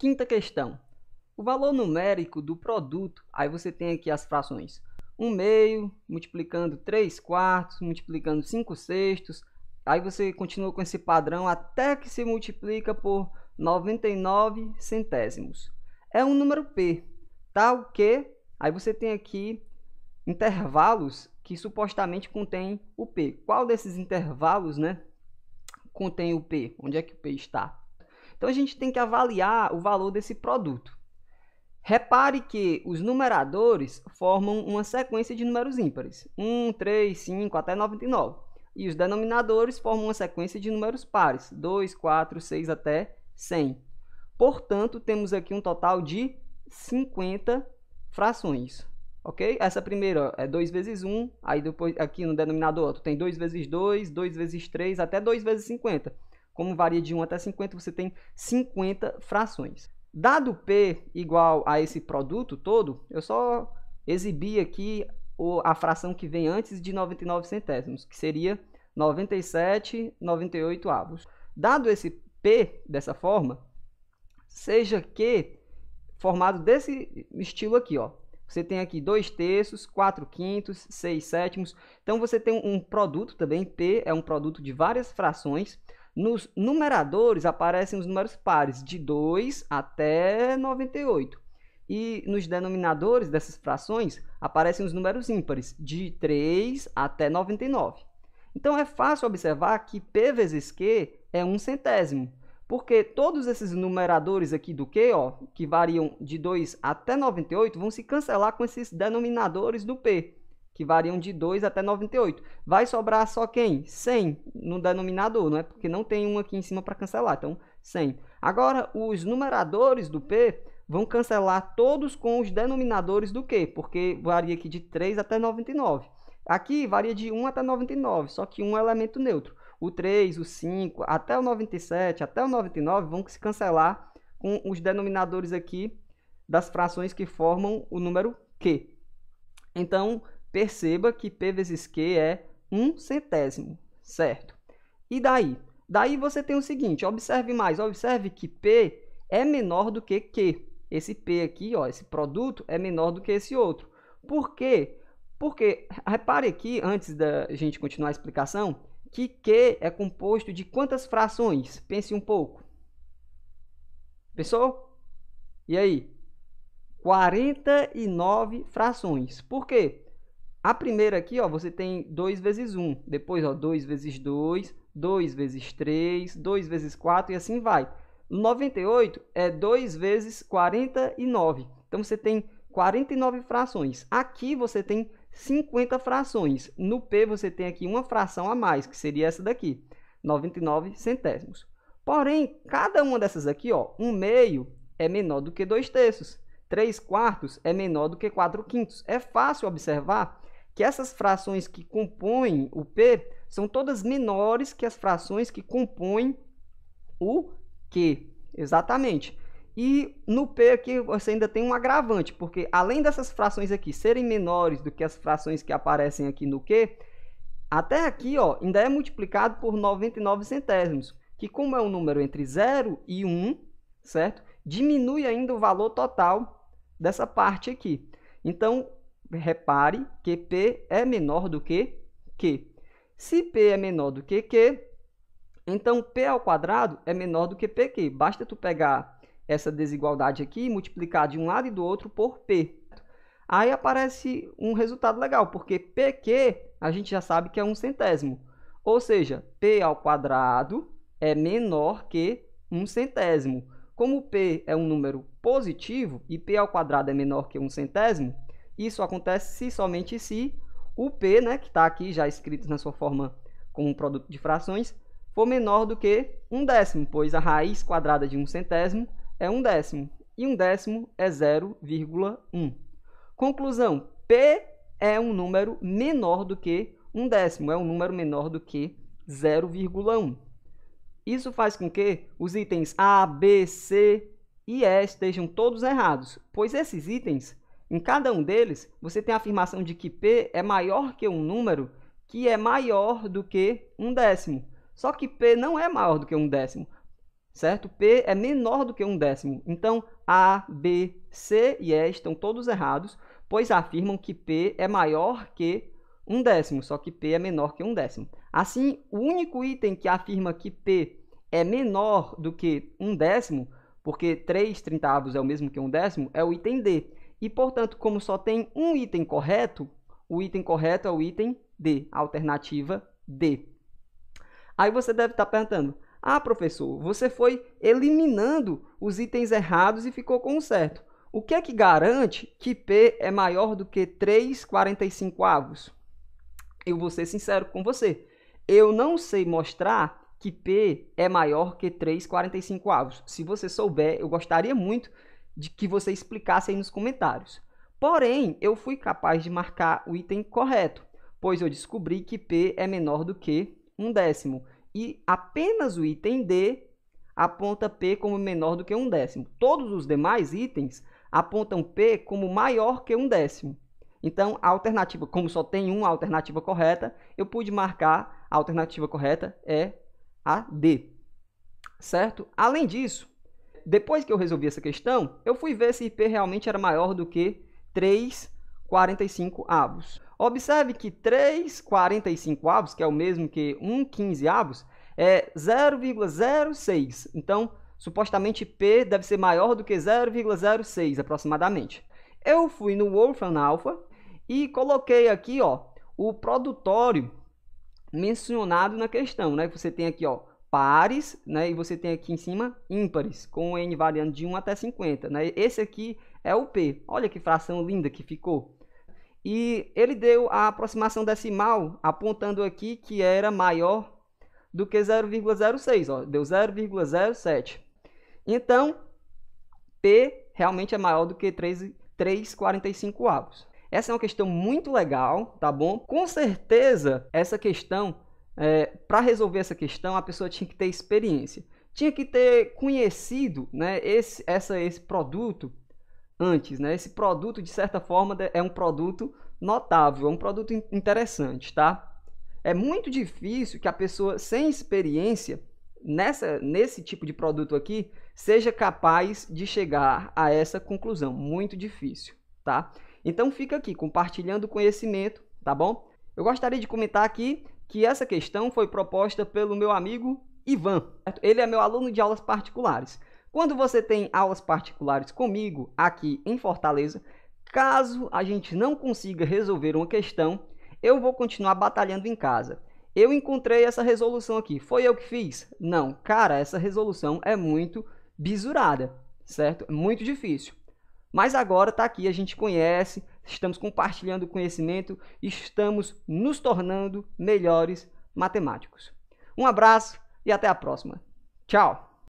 Quinta questão. O valor numérico do produto, aí você tem aqui as frações 1 meio, multiplicando 3 quartos, multiplicando 5 sextos, aí você continua com esse padrão até que se multiplica por 99 centésimos. É um número P, tal tá? que, aí você tem aqui intervalos que supostamente contém o P. Qual desses intervalos né, contém o P? Onde é que o P está? Então a gente tem que avaliar o valor desse produto. Repare que os numeradores formam uma sequência de números ímpares, 1, 3, 5 até 99. E os denominadores formam uma sequência de números pares, 2, 4, 6 até 100. Portanto, temos aqui um total de 50 frações, ok? Essa primeira é 2 vezes 1, aí depois aqui no denominador tu tem 2 vezes 2, 2 vezes 3, até 2 vezes 50. Como varia de 1 até 50, você tem 50 frações. Dado P igual a esse produto todo, eu só exibi aqui a fração que vem antes de 99 centésimos, que seria 97,98 avos. Dado esse P dessa forma, seja Q formado desse estilo aqui, ó. Você tem aqui 2 terços, 4 quintos, 6 sétimos. Então, você tem um produto também, P é um produto de várias frações. Nos numeradores aparecem os números pares, de 2 até 98. E nos denominadores dessas frações aparecem os números ímpares, de 3 até 99. Então é fácil observar que P vezes Q é um centésimo, porque todos esses numeradores aqui do Q, ó, que variam de 2 até 98, vão se cancelar com esses denominadores do P que variam de 2 até 98. Vai sobrar só quem? 100 no denominador, não é? Porque não tem um aqui em cima para cancelar, então 100. Agora, os numeradores do P vão cancelar todos com os denominadores do Q, porque varia aqui de 3 até 99. Aqui varia de 1 até 99, só que um é elemento neutro. O 3, o 5, até o 97, até o 99 vão se cancelar com os denominadores aqui das frações que formam o número Q. Então, Perceba que P vezes Q é 1 centésimo, certo? E daí? Daí você tem o seguinte, observe mais, observe que P é menor do que Q. Esse P aqui, ó, esse produto, é menor do que esse outro. Por quê? Porque, repare aqui, antes da gente continuar a explicação, que Q é composto de quantas frações? Pense um pouco. Pensou? E aí? 49 frações. Por quê? A primeira aqui, ó, você tem 2 vezes 1, um. depois ó, 2 vezes 2, 2 vezes 3, 2 vezes 4 e assim vai. 98 é 2 vezes 49. Então você tem 49 frações. Aqui você tem 50 frações. No P você tem aqui uma fração a mais, que seria essa daqui, 99 centésimos. Porém, cada uma dessas aqui, ó, 1 meio é menor do que 2 terços, 3 quartos é menor do que 4 quintos. É fácil observar que essas frações que compõem o P são todas menores que as frações que compõem o Q. Exatamente. E no P aqui você ainda tem um agravante, porque além dessas frações aqui serem menores do que as frações que aparecem aqui no Q, até aqui ó, ainda é multiplicado por 99 centésimos, que como é um número entre 0 e 1, certo? Diminui ainda o valor total dessa parte aqui. Então, repare que P é menor do que Q. Se P é menor do que Q, então P ao quadrado é menor do que PQ. Basta tu pegar essa desigualdade aqui e multiplicar de um lado e do outro por P. Aí aparece um resultado legal, porque PQ a gente já sabe que é um centésimo. Ou seja, P ao quadrado é menor que um centésimo. Como P é um número positivo e P ao quadrado é menor que um centésimo, isso acontece se somente se o P, né, que está aqui já escrito na sua forma como um produto de frações, for menor do que um décimo, pois a raiz quadrada de um centésimo é um décimo, e um décimo é 0,1. Conclusão, P é um número menor do que um décimo, é um número menor do que 0,1. Isso faz com que os itens A, B, C e E estejam todos errados, pois esses itens em cada um deles, você tem a afirmação de que P é maior que um número que é maior do que um décimo. Só que P não é maior do que um décimo, certo? P é menor do que um décimo. Então, A, B, C e E estão todos errados, pois afirmam que P é maior que um décimo, só que P é menor que um décimo. Assim, o único item que afirma que P é menor do que um décimo, porque 3 trintaavos é o mesmo que um décimo, é o item D. E, portanto, como só tem um item correto, o item correto é o item D, alternativa D. Aí você deve estar perguntando, ah, professor, você foi eliminando os itens errados e ficou com o certo. O que é que garante que P é maior do que 3,45 avos? Eu vou ser sincero com você. Eu não sei mostrar que P é maior que 3,45 avos. Se você souber, eu gostaria muito de que você explicasse aí nos comentários. Porém, eu fui capaz de marcar o item correto, pois eu descobri que P é menor do que um décimo. E apenas o item D aponta P como menor do que um décimo. Todos os demais itens apontam P como maior que um décimo. Então, a alternativa, como só tem uma alternativa correta, eu pude marcar a alternativa correta é a D. Certo? Além disso, depois que eu resolvi essa questão, eu fui ver se IP realmente era maior do que 3,45 avos. Observe que 3,45 avos, que é o mesmo que 1,15 avos, é 0,06. Então, supostamente P deve ser maior do que 0,06 aproximadamente. Eu fui no Wolfram Alpha e coloquei aqui ó, o produtório mencionado na questão. Né? Você tem aqui ó, pares, né? E você tem aqui em cima ímpares, com n variando de 1 até 50, né? Esse aqui é o P. Olha que fração linda que ficou. E ele deu a aproximação decimal, apontando aqui que era maior do que 0,06, ó, deu 0,07. Então, P realmente é maior do que 3,45 avos. Essa é uma questão muito legal, tá bom? Com certeza, essa questão é, para resolver essa questão, a pessoa tinha que ter experiência. Tinha que ter conhecido né, esse, essa, esse produto antes. Né? Esse produto, de certa forma, é um produto notável, é um produto interessante. Tá? É muito difícil que a pessoa sem experiência nessa, nesse tipo de produto aqui seja capaz de chegar a essa conclusão. Muito difícil. Tá? Então fica aqui compartilhando conhecimento, tá bom? Eu gostaria de comentar aqui que essa questão foi proposta pelo meu amigo Ivan. Ele é meu aluno de aulas particulares. Quando você tem aulas particulares comigo aqui em Fortaleza, caso a gente não consiga resolver uma questão, eu vou continuar batalhando em casa. Eu encontrei essa resolução aqui. Foi eu que fiz? Não. Cara, essa resolução é muito bisurada, certo? É muito difícil. Mas agora está aqui, a gente conhece, estamos compartilhando conhecimento, estamos nos tornando melhores matemáticos. Um abraço e até a próxima. Tchau!